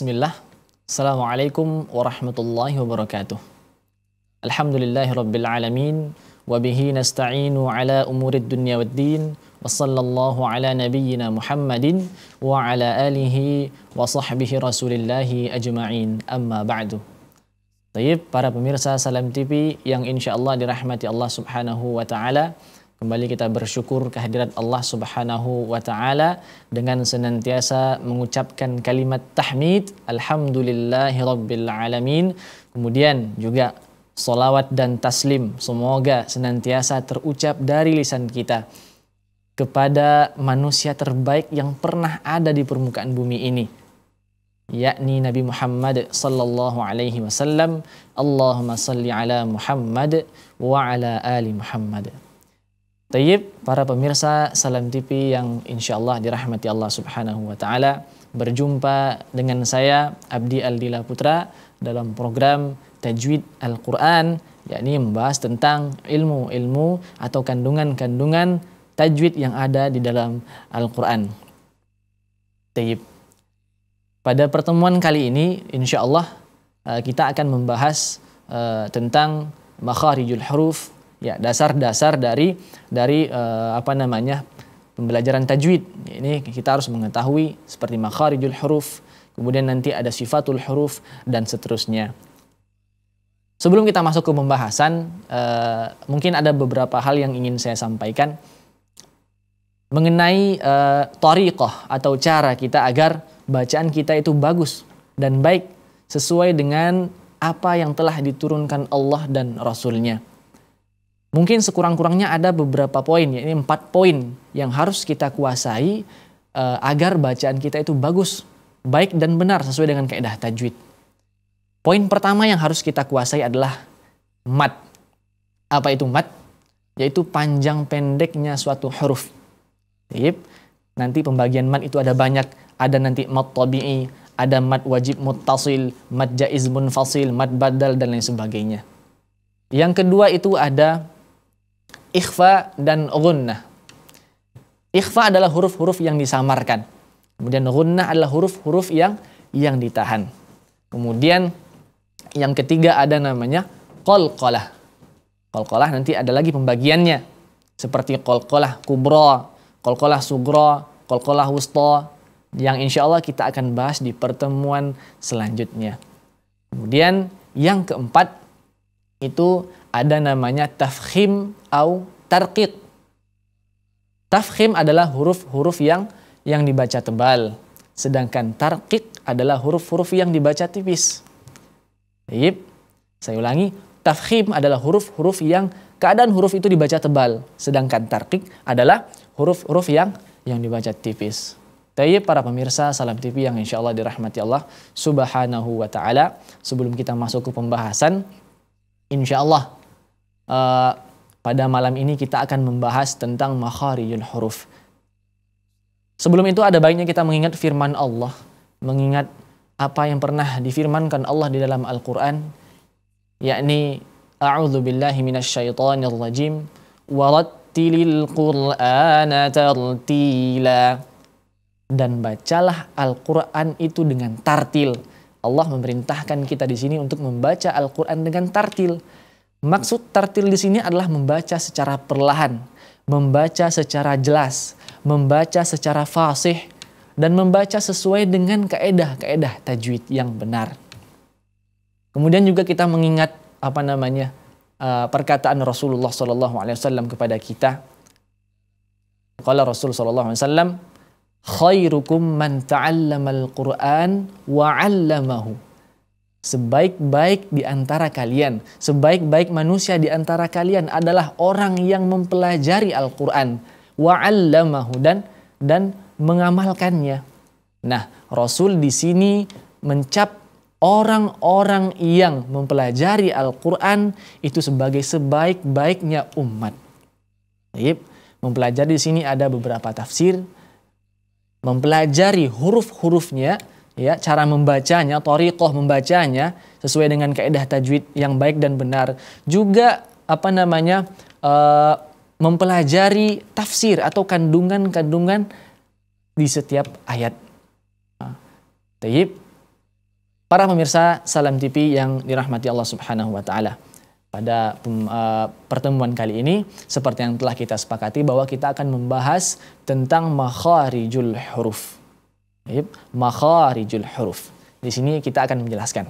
Bismillah. Assalamualaikum warahmatullahi wabarakatuh. Alhamdulillahi rabbil alamin. Wabihi nasta'inu ala umurid dunya wa ad-din. Wa sallallahu ala nabiyyina Muhammadin. Wa ala alihi wa sahbihi rasulillahi ajma'in. Amma ba'du. Tayyip, para pemirsa Salam TV yang insyaAllah dirahmati Allah subhanahu wa ta'ala. Alhamdulillah. Kembali kita bersyukur kehadirat Allah Subhanahu wa taala dengan senantiasa mengucapkan kalimat tahmid alhamdulillahirabbil alamin. Kemudian juga solawat dan taslim semoga senantiasa terucap dari lisan kita kepada manusia terbaik yang pernah ada di permukaan bumi ini yakni Nabi Muhammad sallallahu alaihi wasallam Allahumma salli ala Muhammad wa ala ali Muhammad Tayyib, para pemirsa Salam TV yang insya Allah dirahmati Allah Subhanahu wa Ta'ala, berjumpa dengan saya, Abdi Aldila Putra, dalam program Tajwid Al-Quran, yakni membahas tentang ilmu-ilmu atau kandungan-kandungan tajwid yang ada di dalam Al-Quran. Tayyib, pada pertemuan kali ini, insya Allah uh, kita akan membahas uh, tentang makharijul huruf ya dasar-dasar dari dari uh, apa namanya pembelajaran tajwid. Ini kita harus mengetahui seperti makharijul huruf, kemudian nanti ada sifatul huruf dan seterusnya. Sebelum kita masuk ke pembahasan, uh, mungkin ada beberapa hal yang ingin saya sampaikan mengenai uh, tariqah atau cara kita agar bacaan kita itu bagus dan baik sesuai dengan apa yang telah diturunkan Allah dan Rasulnya. nya Mungkin sekurang-kurangnya ada beberapa poin, ya ini empat poin yang harus kita kuasai uh, agar bacaan kita itu bagus, baik dan benar sesuai dengan kaidah tajwid. Poin pertama yang harus kita kuasai adalah mat. Apa itu mat? Yaitu panjang pendeknya suatu huruf. Yip. Nanti pembagian mat itu ada banyak. Ada nanti mat tabi'i, ada mat wajib muttasil, mat jaiz munfasil, mat badal, dan lain sebagainya. Yang kedua itu ada ikhfa dan runnah. Ikhfa adalah huruf-huruf yang disamarkan. Kemudian runnah adalah huruf-huruf yang yang ditahan. Kemudian yang ketiga ada namanya qalqalah. Qalqalah nanti ada lagi pembagiannya. Seperti qalqalah kubra, qalqalah sugra, qalqalah wusta yang insya Allah kita akan bahas di pertemuan selanjutnya. Kemudian yang keempat itu ada namanya tafkhim au tarqiq. Tafkhim adalah huruf-huruf yang yang dibaca tebal, sedangkan tarqiq adalah huruf-huruf yang dibaca tipis. Yip. Saya ulangi, tafkhim adalah huruf-huruf yang keadaan huruf itu dibaca tebal, sedangkan tarqiq adalah huruf-huruf yang yang dibaca tipis. Baik para pemirsa Salam TV yang insya Allah dirahmati Allah subhanahu wa ta'ala. Sebelum kita masuk ke pembahasan, insya Allah uh, pada malam ini kita akan membahas tentang makharijul huruf. Sebelum itu ada baiknya kita mengingat firman Allah, mengingat apa yang pernah difirmankan Allah di dalam Al-Qur'an yakni a'udzu billahi minasyaitonir rajim warattilil qur'ana tartila dan bacalah Al-Qur'an itu dengan tartil. Allah memerintahkan kita di sini untuk membaca Al-Qur'an dengan tartil. Maksud tartil di sini adalah membaca secara perlahan, membaca secara jelas, membaca secara fasih, dan membaca sesuai dengan kaedah-kaedah tajwid yang benar. Kemudian juga kita mengingat apa namanya eh, perkataan Rasulullah SAW kepada kita. Kalau Rasulullah SAW, khairukum man ta'allamal Quran wa Sebaik-baik di antara kalian, sebaik-baik manusia di antara kalian adalah orang yang mempelajari Al-Quran, wa'allamahu dan dan mengamalkannya. Nah, Rasul di sini mencap orang-orang yang mempelajari Al-Quran itu sebagai sebaik-baiknya umat. Yip. Mempelajari di sini ada beberapa tafsir. Mempelajari huruf-hurufnya ya cara membacanya, toriqoh membacanya sesuai dengan kaidah tajwid yang baik dan benar. Juga apa namanya uh, mempelajari tafsir atau kandungan-kandungan di setiap ayat. Ah, tayyib. Para pemirsa Salam TV yang dirahmati Allah Subhanahu wa taala. Pada uh, pertemuan kali ini seperti yang telah kita sepakati bahwa kita akan membahas tentang makharijul huruf makharijul huruf. Di sini kita akan menjelaskan.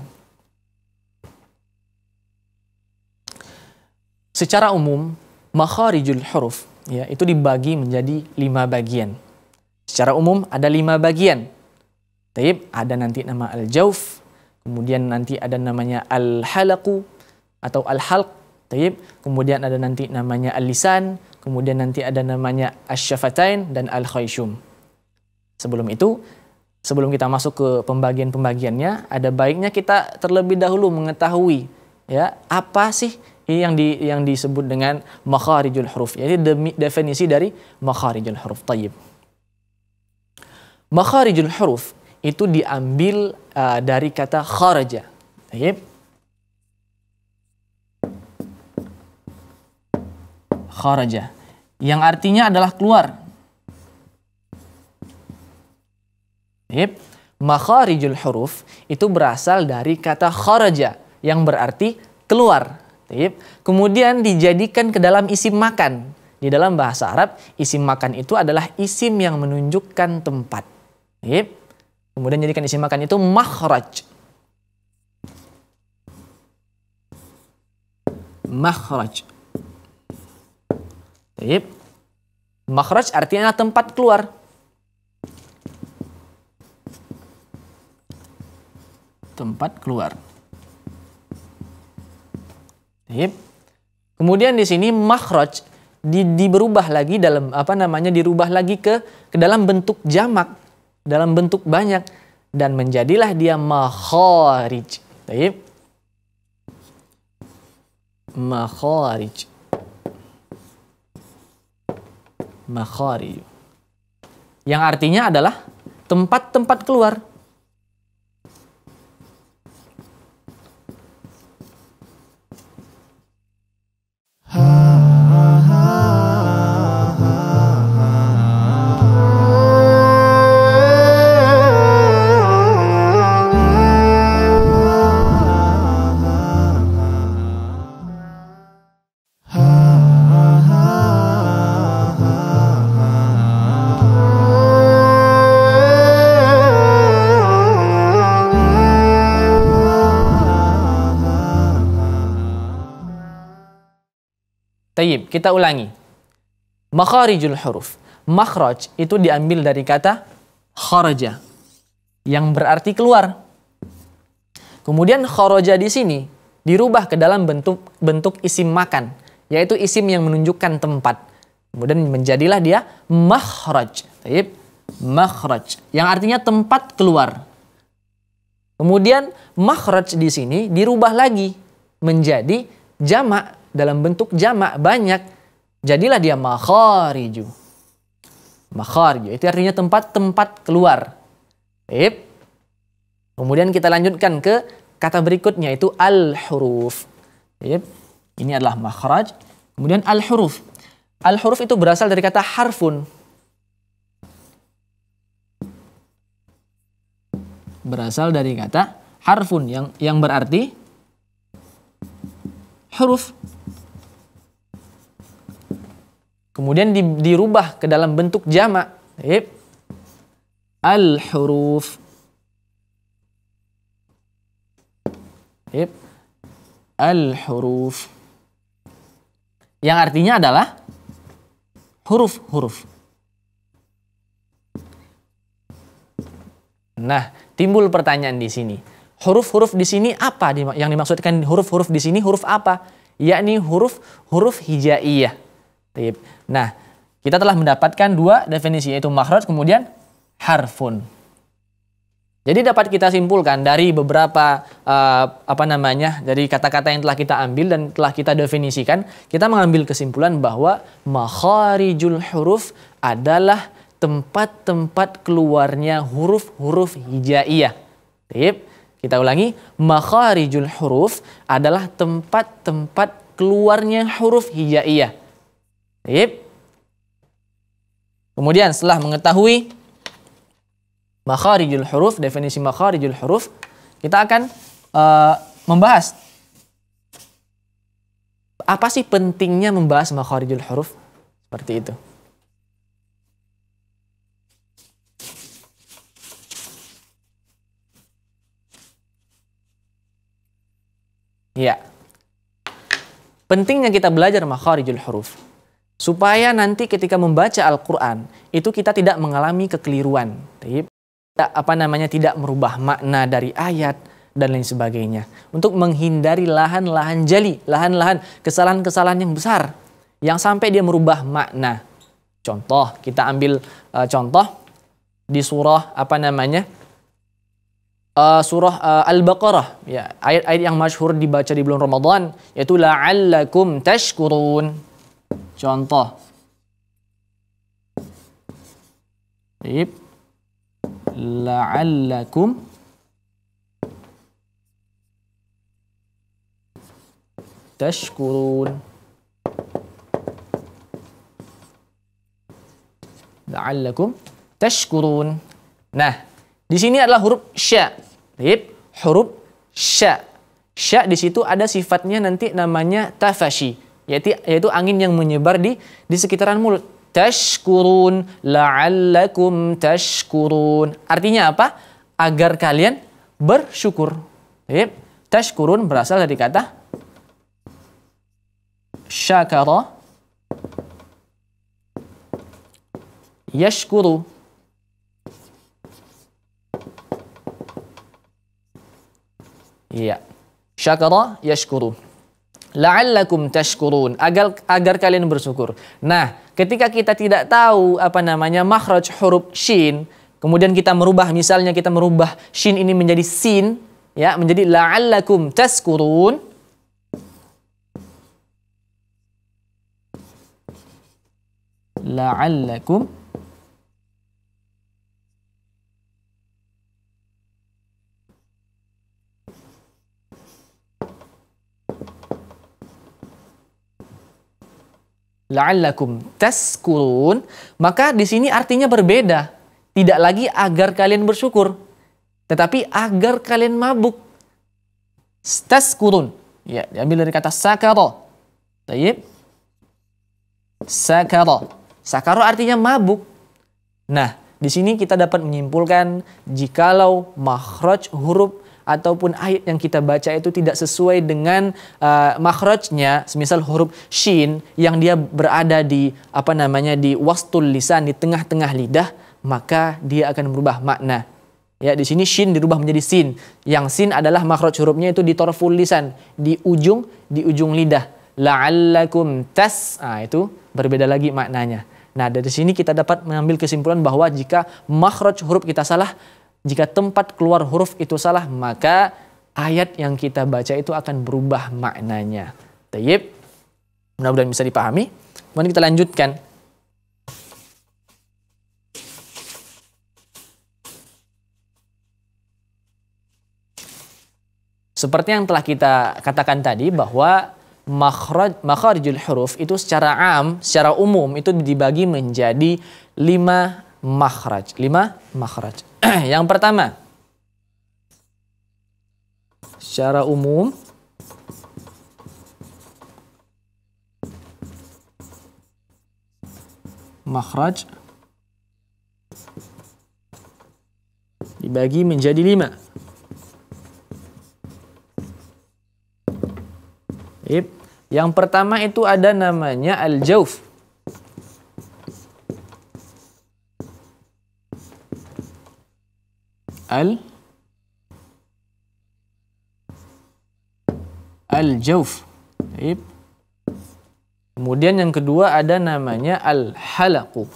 Secara umum, makharijul huruf ya, itu dibagi menjadi lima bagian. Secara umum ada lima bagian. Taib, ada nanti nama al-jauf, kemudian nanti ada namanya al-halaku atau al-halq, Taib, kemudian ada nanti namanya al-lisan, kemudian nanti ada namanya asyafatain dan al-khayshum. Sebelum itu sebelum kita masuk ke pembagian-pembagiannya, ada baiknya kita terlebih dahulu mengetahui ya apa sih ini yang di yang disebut dengan makharijul huruf. Jadi demi, definisi dari makharijul huruf. Tayyib. Makharijul huruf itu diambil uh, dari kata kharaja. Tayyib. Kharaja yang artinya adalah keluar makharijul huruf itu berasal dari kata kharaja yang berarti keluar. Kemudian dijadikan ke dalam isim makan. Di dalam bahasa Arab, isim makan itu adalah isim yang menunjukkan tempat. Kemudian jadikan isim makan itu makhraj. Makhraj. Makhraj artinya tempat keluar. tempat keluar. Sip. Kemudian di sini makhraj di, di berubah lagi dalam apa namanya dirubah lagi ke ke dalam bentuk jamak, dalam bentuk banyak dan menjadilah dia makharij. Sip. Makhorij. Makhorij. Yang artinya adalah tempat-tempat keluar. Kita ulangi. Makharijul huruf. Makhraj itu diambil dari kata kharaja yang berarti keluar. Kemudian kharaja di sini dirubah ke dalam bentuk bentuk isim makan, yaitu isim yang menunjukkan tempat. Kemudian menjadilah dia makhraj. Taib. Makhraj yang artinya tempat keluar. Kemudian makhraj di sini dirubah lagi menjadi jamak dalam bentuk jamak banyak, jadilah dia makhariju. Makhariju itu artinya tempat-tempat keluar. Ip. Kemudian kita lanjutkan ke kata berikutnya itu al-huruf. Ini adalah makhraj. Kemudian al-huruf. Al-huruf itu berasal dari kata harfun. Berasal dari kata harfun yang yang berarti huruf. Kemudian di, dirubah ke dalam bentuk jamak. Al-huruf. Al-huruf. Yang artinya adalah huruf-huruf. Nah, timbul pertanyaan di sini. Huruf-huruf di sini apa yang dimaksudkan huruf-huruf di sini huruf apa? Yakni huruf-huruf hijaiyah. Tip. Nah, kita telah mendapatkan dua definisi yaitu makhraj kemudian harfun. Jadi dapat kita simpulkan dari beberapa uh, apa namanya dari kata-kata yang telah kita ambil dan telah kita definisikan, kita mengambil kesimpulan bahwa makharijul huruf adalah tempat-tempat keluarnya huruf-huruf hijaiyah. Tip, kita ulangi, makharijul huruf adalah tempat-tempat keluarnya huruf hijaiyah. Yep. Kemudian setelah mengetahui makharijul huruf, definisi makharijul huruf, kita akan uh, membahas apa sih pentingnya membahas makharijul huruf seperti itu. Ya. Pentingnya kita belajar makharijul huruf. Supaya nanti ketika membaca Al-Quran, itu kita tidak mengalami kekeliruan. Tidak, apa namanya, tidak merubah makna dari ayat dan lain sebagainya. Untuk menghindari lahan-lahan jali, lahan-lahan kesalahan-kesalahan yang besar. Yang sampai dia merubah makna. Contoh, kita ambil uh, contoh di surah apa namanya? uh, surah uh, Al-Baqarah ya ayat-ayat yang masyhur dibaca di bulan Ramadan yaitu la'allakum tashkurun Contoh. Baik. La'allakum tashkurun. La'allakum tashkurun. Nah, di sini adalah huruf sya. Baik, huruf sya. Sya di situ ada sifatnya nanti namanya tafashi yaitu yaitu angin yang menyebar di di sekitaran mulut. Tashkurun la'allakum tashkurun. Artinya apa? Agar kalian bersyukur. Jadi, iya. tashkurun berasal dari kata syakara yashkuru Iya. Syakara yashkuru la'allakum tashkurun agar agar kalian bersyukur. Nah, ketika kita tidak tahu apa namanya makhraj huruf shin, kemudian kita merubah misalnya kita merubah shin ini menjadi sin ya, menjadi la'allakum tashkurun. La'allakum la'allakum taskurun maka di sini artinya berbeda tidak lagi agar kalian bersyukur tetapi agar kalian mabuk taskurun ya diambil dari kata sakara Tayyib. sakara sakara artinya mabuk nah di sini kita dapat menyimpulkan jikalau makhraj huruf ataupun ayat yang kita baca itu tidak sesuai dengan uh, makhrajnya, semisal huruf shin yang dia berada di apa namanya di wastul lisan di tengah-tengah lidah, maka dia akan berubah makna. Ya, di sini shin dirubah menjadi sin. Yang sin adalah makhraj hurufnya itu di torful lisan, di ujung di ujung lidah. La'allakum tas. Ah, itu berbeda lagi maknanya. Nah, dari sini kita dapat mengambil kesimpulan bahwa jika makhraj huruf kita salah, jika tempat keluar huruf itu salah, maka ayat yang kita baca itu akan berubah maknanya. Tayyib, mudah-mudahan bisa dipahami. Kemudian kita lanjutkan. Seperti yang telah kita katakan tadi bahwa makhraj makharijul huruf itu secara am, secara umum itu dibagi menjadi lima makhraj. Lima makhraj. yang pertama, secara umum makhraj dibagi menjadi lima. Yang pertama itu ada namanya al-jauf. al al-jauf. Taib. Kemudian yang kedua ada namanya al halaku,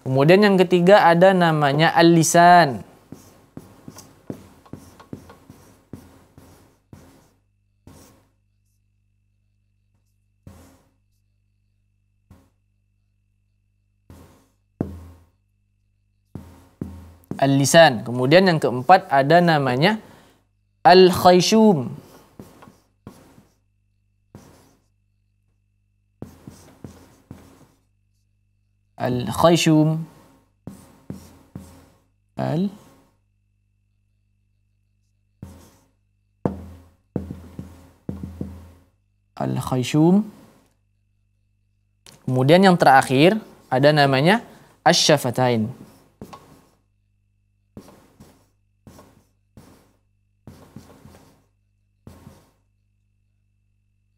Kemudian yang ketiga ada namanya al-lisan. al-lisan. Kemudian yang keempat ada namanya al-khayshum. Al-khayshum. Al Al-Khayshum. Kemudian yang terakhir ada namanya Asyafatain.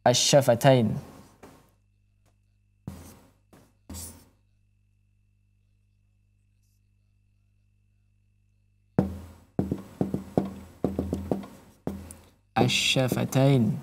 الشفتين الشفتين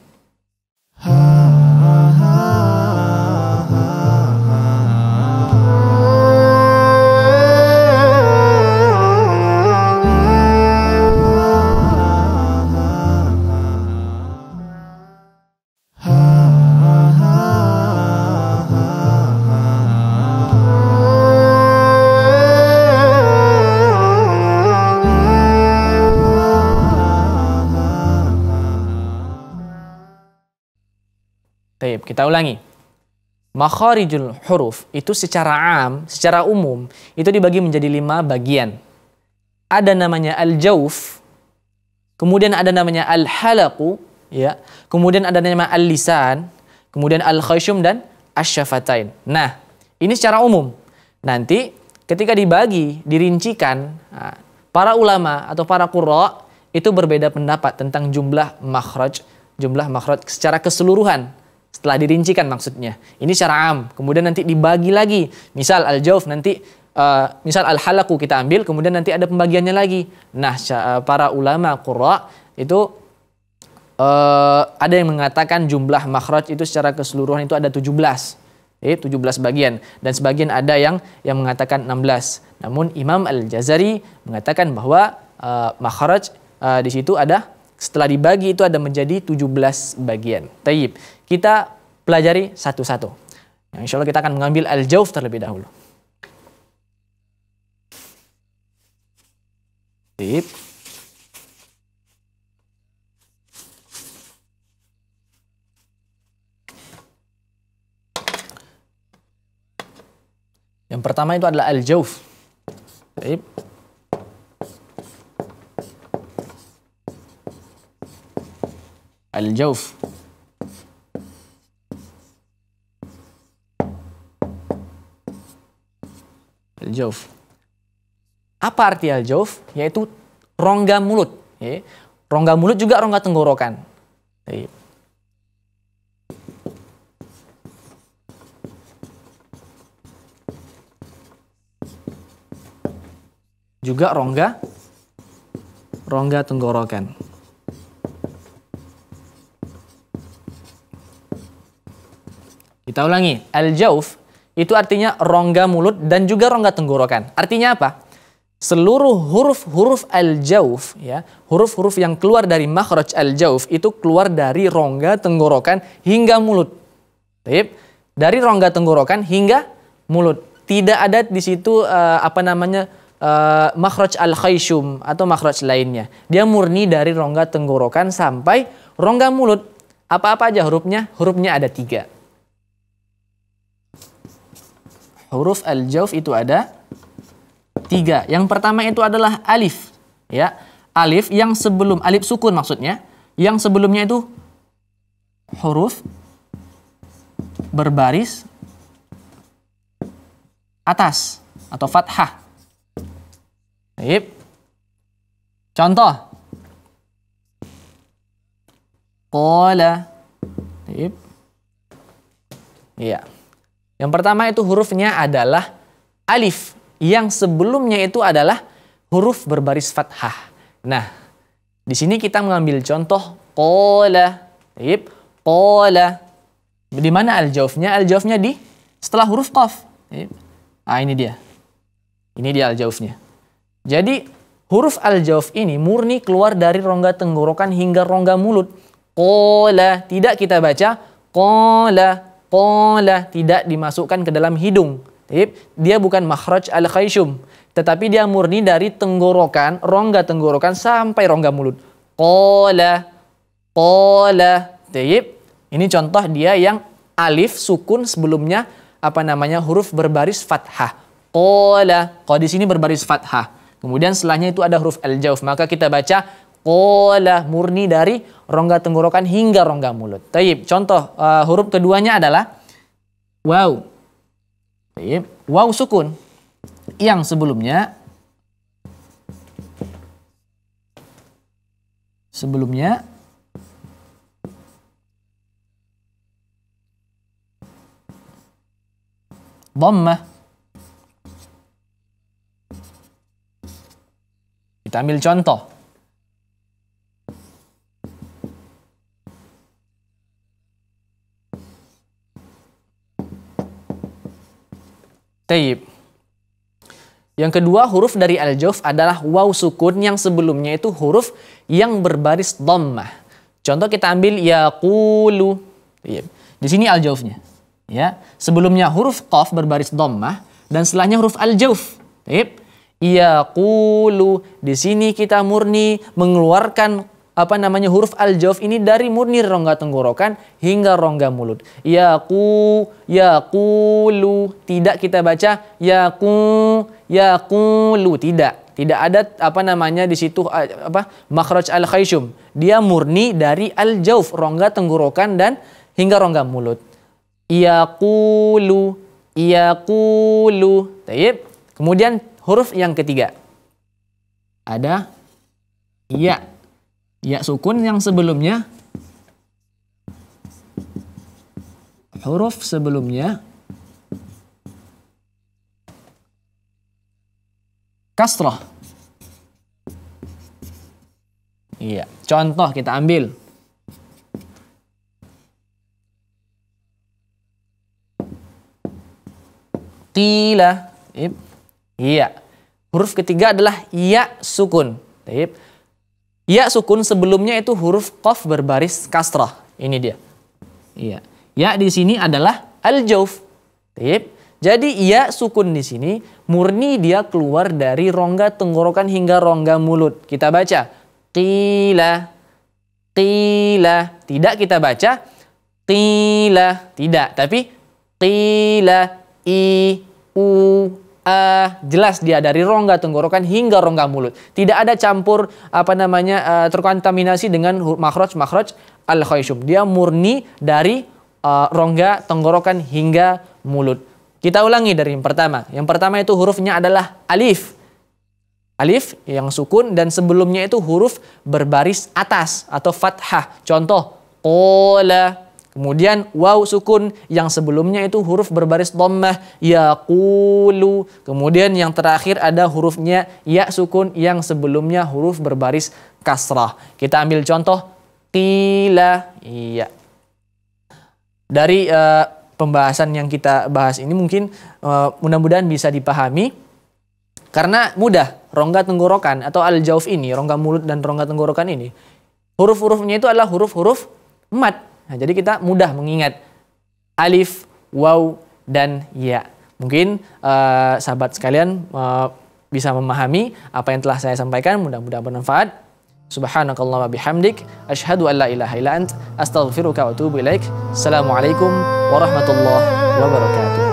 ulangi. Makharijul huruf itu secara am, secara umum, itu dibagi menjadi lima bagian. Ada namanya al-jauf, kemudian ada namanya al halaku ya. kemudian ada namanya al-lisan, kemudian al-khayshum dan asyafatain. Nah, ini secara umum. Nanti ketika dibagi, dirincikan, para ulama atau para kurra itu berbeda pendapat tentang jumlah makhraj, jumlah makhraj secara keseluruhan setelah dirincikan maksudnya. Ini secara am. Kemudian nanti dibagi lagi. Misal al jawf nanti Uh, misal al-halaku kita ambil, kemudian nanti ada pembagiannya lagi. Nah, eh, para ulama qurra itu uh, ada yang mengatakan jumlah makhraj itu secara keseluruhan itu ada 17. Eh, 17 bagian dan sebagian ada yang yang mengatakan 16. Namun Imam Al-Jazari mengatakan bahwa uh, makhraj uh, di situ ada setelah dibagi itu ada menjadi 17 bagian. Tayyib. Kita pelajari satu-satu. insya Allah kita akan mengambil al-jawf terlebih dahulu. Tayyib. Yang pertama itu adalah al-jawf. Taib. al-jawf jawf apa arti al-jawf yaitu rongga mulut ya. rongga mulut juga rongga tenggorokan ya. juga rongga rongga tenggorokan. Kita ulangi, al-jauf itu artinya rongga mulut dan juga rongga tenggorokan. Artinya apa? Seluruh huruf-huruf al-jauf ya, huruf-huruf yang keluar dari makhraj al-jauf itu keluar dari rongga tenggorokan hingga mulut. Taip? Dari rongga tenggorokan hingga mulut. Tidak ada di situ uh, apa namanya uh, makhraj al-khayshum atau makhraj lainnya. Dia murni dari rongga tenggorokan sampai rongga mulut. Apa-apa aja hurufnya? Hurufnya ada tiga. huruf al-jawf itu ada tiga. Yang pertama itu adalah alif. Ya, alif yang sebelum alif sukun maksudnya, yang sebelumnya itu huruf berbaris atas atau fathah. Baik. Contoh. Qala. Baik. Iya. Yeah. Yang pertama itu hurufnya adalah alif yang sebelumnya itu adalah huruf berbaris fathah. Nah, di sini kita mengambil contoh qala. Yip, qala. Di mana al Aljawfnya di setelah huruf qaf. Yip. Ah, ini dia. Ini dia al Jadi huruf al ini murni keluar dari rongga tenggorokan hingga rongga mulut. Qala, tidak kita baca qala Qala tidak dimasukkan ke dalam hidung. Dia bukan makhraj al-khayshum. Tetapi dia murni dari tenggorokan, rongga tenggorokan sampai rongga mulut. Qala, qala. Ini contoh dia yang alif sukun sebelumnya apa namanya huruf berbaris fathah. Qala. Kalau di sini berbaris fathah. Kemudian setelahnya itu ada huruf al-jauf. Maka kita baca Kola murni dari rongga tenggorokan hingga rongga mulut. Taib. Contoh uh, huruf keduanya adalah waw. Taib. Waw sukun yang sebelumnya sebelumnya dhammah kita ambil contoh Taib. Yang kedua huruf dari al-jawf adalah waw sukun yang sebelumnya itu huruf yang berbaris dhammah. Contoh kita ambil yaqulu. Di sini al-jawfnya. Ya, sebelumnya huruf qaf berbaris dhammah dan setelahnya huruf al-jawf. Taib. Yaqulu. Di sini kita murni mengeluarkan apa namanya huruf al jawf ini dari murni rongga tenggorokan hingga rongga mulut. ya ya ku ku lu Tidak kita baca ya ya ku ku lu Tidak. Tidak ada apa namanya di situ apa makhraj al khayshum. Dia murni dari al jawf rongga tenggorokan dan hingga rongga mulut. ya ku lu ku lu Taib. Kemudian huruf yang ketiga. Ada ya. Ya sukun yang sebelumnya huruf sebelumnya kasroh. Iya, contoh kita ambil. Qila. Iya. Huruf ketiga adalah ya sukun. Taib. Ya sukun sebelumnya itu huruf qaf berbaris kasrah. Ini dia. Iya. Ya di sini adalah al-jauf. Tip. Jadi ya sukun di sini murni dia keluar dari rongga tenggorokan hingga rongga mulut. Kita baca tila, tila. Tidak kita baca tila, tidak, tapi tila i u uh, jelas dia dari rongga tenggorokan hingga rongga mulut. Tidak ada campur apa namanya uh, terkontaminasi dengan makhraj makhraj al khayshub. Dia murni dari uh, rongga tenggorokan hingga mulut. Kita ulangi dari yang pertama. Yang pertama itu hurufnya adalah alif. Alif yang sukun dan sebelumnya itu huruf berbaris atas atau fathah. Contoh, qala Kemudian waw sukun yang sebelumnya itu huruf berbaris dhammah yaqulu. Kemudian yang terakhir ada hurufnya ya sukun yang sebelumnya huruf berbaris kasrah. Kita ambil contoh qila. Iya. Dari uh, pembahasan yang kita bahas ini mungkin uh, mudah-mudahan bisa dipahami karena mudah rongga tenggorokan atau al-jauf ini, rongga mulut dan rongga tenggorokan ini. Huruf-hurufnya itu adalah huruf-huruf mat Nah, jadi kita mudah mengingat alif, waw, dan ya. Mungkin uh, sahabat sekalian uh, bisa memahami apa yang telah saya sampaikan. Mudah-mudahan bermanfaat. Subhanakallah wa bihamdik. Ashadu an la ilaha ila ant. Astaghfiruka wa atubu ilaik. Assalamualaikum warahmatullahi wabarakatuh.